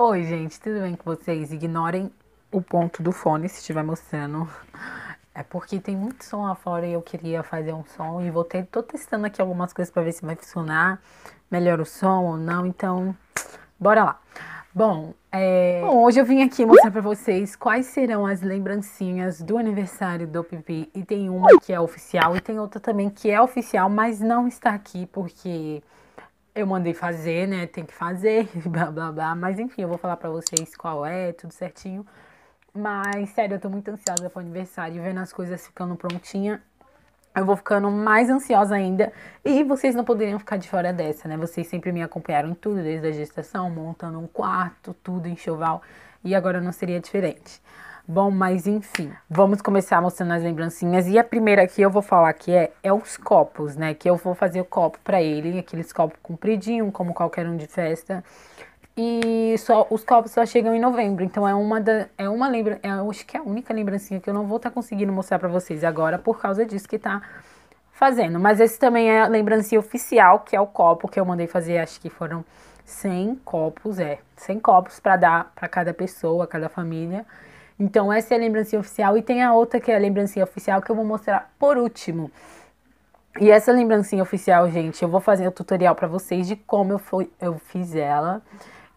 Oi, gente, tudo bem com vocês? Ignorem o ponto do fone se estiver mostrando. É porque tem muito som lá fora e eu queria fazer um som e voltei. Tô testando aqui algumas coisas para ver se vai funcionar, melhor o som ou não. Então, bora lá. Bom, é... Bom, hoje eu vim aqui mostrar para vocês quais serão as lembrancinhas do aniversário do Pipi. E tem uma que é oficial e tem outra também que é oficial, mas não está aqui porque eu mandei fazer, né? Tem que fazer, blá blá blá. Mas enfim, eu vou falar pra vocês qual é, tudo certinho. Mas, sério, eu tô muito ansiosa pro aniversário e vendo as coisas ficando prontinha. Eu vou ficando mais ansiosa ainda. E vocês não poderiam ficar de fora dessa, né? Vocês sempre me acompanharam em tudo, desde a gestação, montando um quarto, tudo, enxoval. E agora não seria diferente. Bom, mas enfim, vamos começar mostrando as lembrancinhas. E a primeira que eu vou falar que é, é os copos, né? Que eu vou fazer o copo para ele, aqueles copos compridinho, como qualquer um de festa. E só os copos só chegam em novembro, então é uma da, é uma lembra, é, acho que é a única lembrancinha que eu não vou estar tá conseguindo mostrar para vocês agora por causa disso que tá fazendo. Mas esse também é a lembrancinha oficial, que é o copo que eu mandei fazer, acho que foram 100 copos, é, 100 copos para dar para cada pessoa, cada família. Então, essa é a lembrancinha oficial e tem a outra que é a lembrancinha oficial que eu vou mostrar por último. E essa lembrancinha oficial, gente, eu vou fazer o um tutorial para vocês de como eu, fui, eu fiz ela.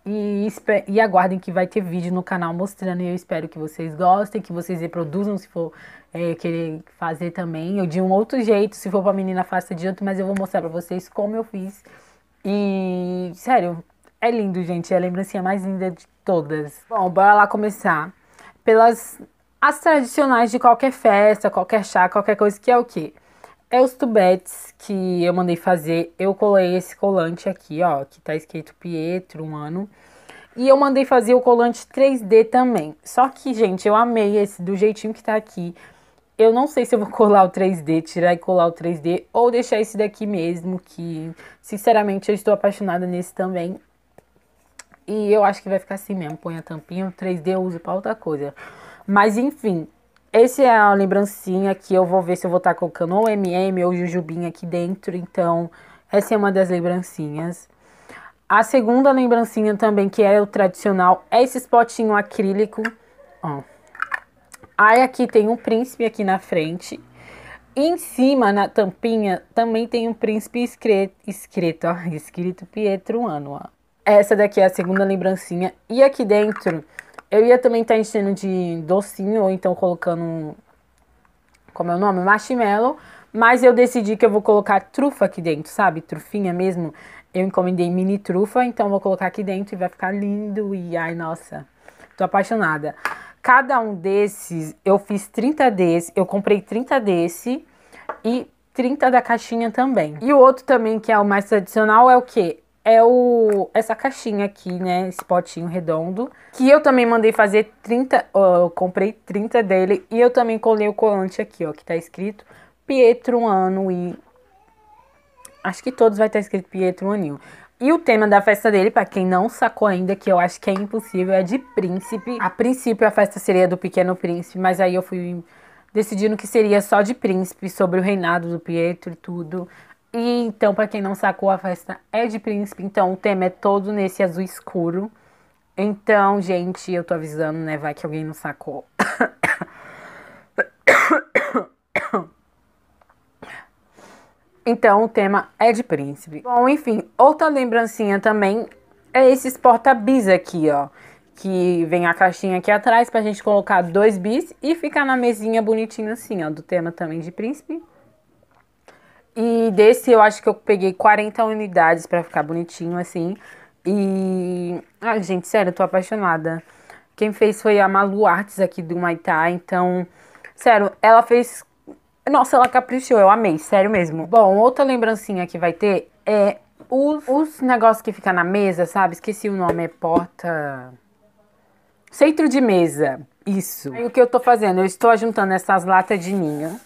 E, e aguardem que vai ter vídeo no canal mostrando. E eu espero que vocês gostem, que vocês reproduzam se for é, querer fazer também. Ou de um outro jeito, se for pra menina, faça de outro, mas eu vou mostrar pra vocês como eu fiz. E, sério, é lindo, gente. É a lembrancinha mais linda de todas. Bom, bora lá começar pelas as tradicionais de qualquer festa, qualquer chá, qualquer coisa que é o quê? É os tubetes que eu mandei fazer. Eu colei esse colante aqui, ó, que tá escrito Pietro, um ano. E eu mandei fazer o colante 3D também. Só que, gente, eu amei esse do jeitinho que tá aqui. Eu não sei se eu vou colar o 3D, tirar e colar o 3D, ou deixar esse daqui mesmo, que, sinceramente, eu estou apaixonada nesse também. E eu acho que vai ficar assim mesmo. Põe a tampinha, 3D eu uso pra outra coisa. Mas enfim, essa é a lembrancinha que eu vou ver se eu vou estar tá colocando ou MM ou Jujubinha aqui dentro. Então, essa é uma das lembrancinhas. A segunda lembrancinha também, que é o tradicional, é esse potinho acrílico. Ó. Aí aqui tem um príncipe aqui na frente. em cima, na tampinha, também tem um príncipe escrito, escrito, ó, escrito Pietro Ano, ó. Essa daqui é a segunda lembrancinha. E aqui dentro, eu ia também estar tá enchendo de docinho, ou então colocando, como é o nome? Marshmallow. Mas eu decidi que eu vou colocar trufa aqui dentro, sabe? Trufinha mesmo. Eu encomendei mini trufa, então vou colocar aqui dentro e vai ficar lindo. E ai, nossa, tô apaixonada. Cada um desses, eu fiz 30 desses eu comprei 30 desse e 30 da caixinha também. E o outro também, que é o mais tradicional, é o quê? é o essa caixinha aqui, né? Esse potinho redondo. Que eu também mandei fazer 30. Ó, eu comprei 30 dele. E eu também colei o colante aqui, ó. Que tá escrito Pietro Ano e. Acho que todos vai estar tá escrito Pietro Anil. E o tema da festa dele, para quem não sacou ainda, que eu acho que é impossível, é de príncipe. A princípio a festa seria do pequeno príncipe, mas aí eu fui decidindo que seria só de príncipe, sobre o reinado do Pietro e tudo. E então, para quem não sacou, a festa é de príncipe, então o tema é todo nesse azul escuro. Então, gente, eu tô avisando, né? Vai que alguém não sacou. Então, o tema é de príncipe. Bom, enfim, outra lembrancinha também é esses porta-bis aqui, ó. Que vem a caixinha aqui atrás pra gente colocar dois bis e ficar na mesinha bonitinho assim, ó. Do tema também de príncipe. E desse eu acho que eu peguei 40 unidades para ficar bonitinho assim. E. Ai, gente, sério, eu tô apaixonada. Quem fez foi a Malu Artes aqui do Maitá. Então, sério, ela fez. Nossa, ela caprichou, eu amei, sério mesmo. Bom, outra lembrancinha que vai ter é os, os negócios que fica na mesa, sabe? Esqueci o nome, é porta. Centro de mesa. Isso. o que eu tô fazendo? Eu estou juntando essas latas de ninho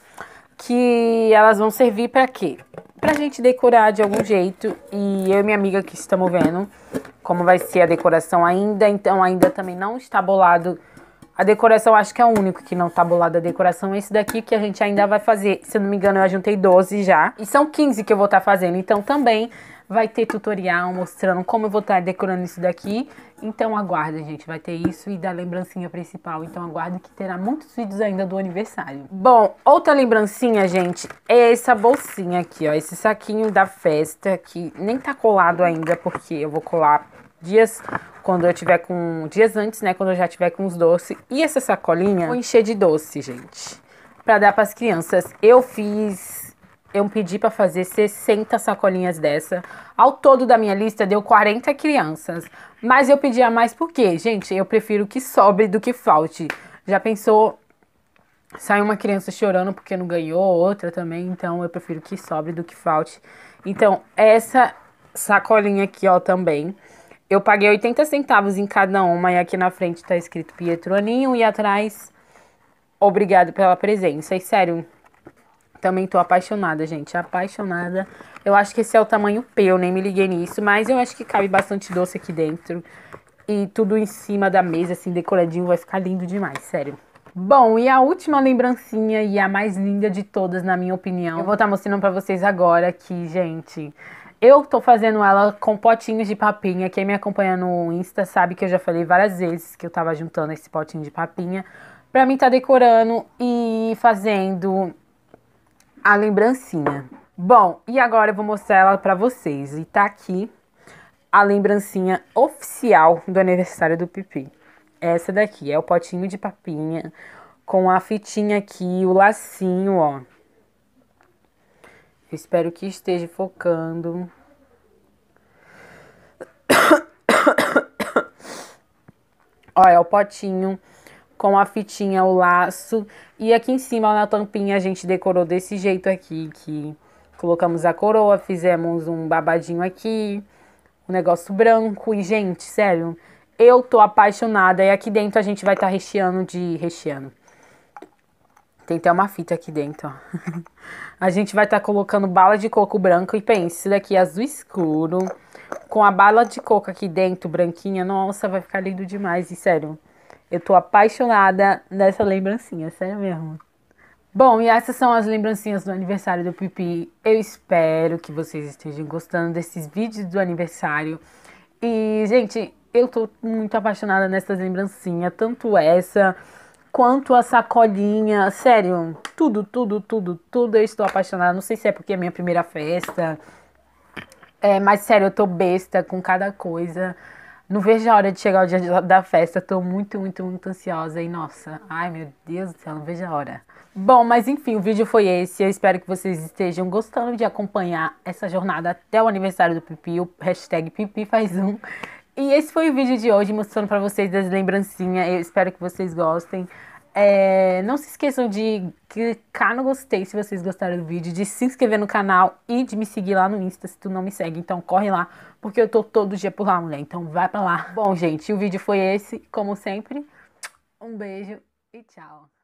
que elas vão servir para quê? Pra gente decorar de algum jeito. E eu e minha amiga que estamos vendo como vai ser a decoração ainda. Então ainda também não está bolado a decoração. Acho que é o único que não está bolado a decoração. Esse daqui que a gente ainda vai fazer. Se eu não me engano, eu juntei 12 já. E são 15 que eu vou estar tá fazendo. Então também vai ter tutorial mostrando como eu vou estar decorando isso daqui. Então aguarda, gente, vai ter isso e da lembrancinha principal. Então aguarda que terá muitos vídeos ainda do aniversário. Bom, outra lembrancinha, gente, é essa bolsinha aqui, ó. Esse saquinho da festa que nem tá colado ainda, porque eu vou colar dias quando eu tiver com dias antes, né, quando eu já tiver com os doces. E essa sacolinha vou encher de doce, gente, para dar para as crianças. Eu fiz eu pedi para fazer 60 sacolinhas dessa. Ao todo da minha lista deu 40 crianças. Mas eu pedi a mais porque, gente, eu prefiro que sobre do que falte. Já pensou sai uma criança chorando porque não ganhou, outra também, então eu prefiro que sobre do que falte. Então, essa sacolinha aqui, ó, também. Eu paguei 80 centavos em cada uma e aqui na frente tá escrito Pietroninho e atrás obrigado pela presença. E sério, também tô apaixonada, gente. Apaixonada. Eu acho que esse é o tamanho P, eu nem me liguei nisso. Mas eu acho que cabe bastante doce aqui dentro. E tudo em cima da mesa, assim, decoradinho. Vai ficar lindo demais, sério. Bom, e a última lembrancinha e a mais linda de todas, na minha opinião. Eu vou estar tá mostrando pra vocês agora aqui, gente. Eu tô fazendo ela com potinhos de papinha. Quem me acompanha no Insta sabe que eu já falei várias vezes que eu tava juntando esse potinho de papinha. Pra mim tá decorando e fazendo a lembrancinha. Bom, e agora eu vou mostrar ela pra vocês. E tá aqui a lembrancinha oficial do aniversário do Pipi. Essa daqui é o potinho de papinha com a fitinha aqui, o lacinho, ó. Eu espero que esteja focando. Olha, é o potinho com a fitinha, o laço. E aqui em cima, na tampinha, a gente decorou desse jeito aqui, que colocamos a coroa, fizemos um babadinho aqui, um negócio branco. E, gente, sério, eu tô apaixonada. E aqui dentro a gente vai estar tá recheando de... recheando. Tem até uma fita aqui dentro, ó. a gente vai estar tá colocando bala de coco branco. E pense, isso daqui é azul escuro. Com a bala de coco aqui dentro, branquinha. Nossa, vai ficar lindo demais. E sério, eu tô apaixonada nessa lembrancinha, sério mesmo. Bom, e essas são as lembrancinhas do aniversário do Pipi. Eu espero que vocês estejam gostando desses vídeos do aniversário. E, gente, eu tô muito apaixonada nessas lembrancinhas, tanto essa quanto a sacolinha. Sério, tudo, tudo, tudo, tudo eu estou apaixonada. Não sei se é porque é minha primeira festa. É, mas sério, eu tô besta com cada coisa. Não vejo a hora de chegar o dia da festa. Tô muito, muito, muito ansiosa. E nossa, ai meu Deus do céu, não vejo a hora. Bom, mas enfim, o vídeo foi esse. Eu espero que vocês estejam gostando de acompanhar essa jornada até o aniversário do Pipi. O hashtag Pipi faz um. E esse foi o vídeo de hoje mostrando para vocês das lembrancinhas. Eu espero que vocês gostem. É, não se esqueçam de clicar no gostei se vocês gostaram do vídeo, de se inscrever no canal e de me seguir lá no Insta se tu não me segue. Então corre lá, porque eu tô todo dia por lá, mulher. Então vai pra lá. Bom, gente, o vídeo foi esse, como sempre. Um beijo e tchau.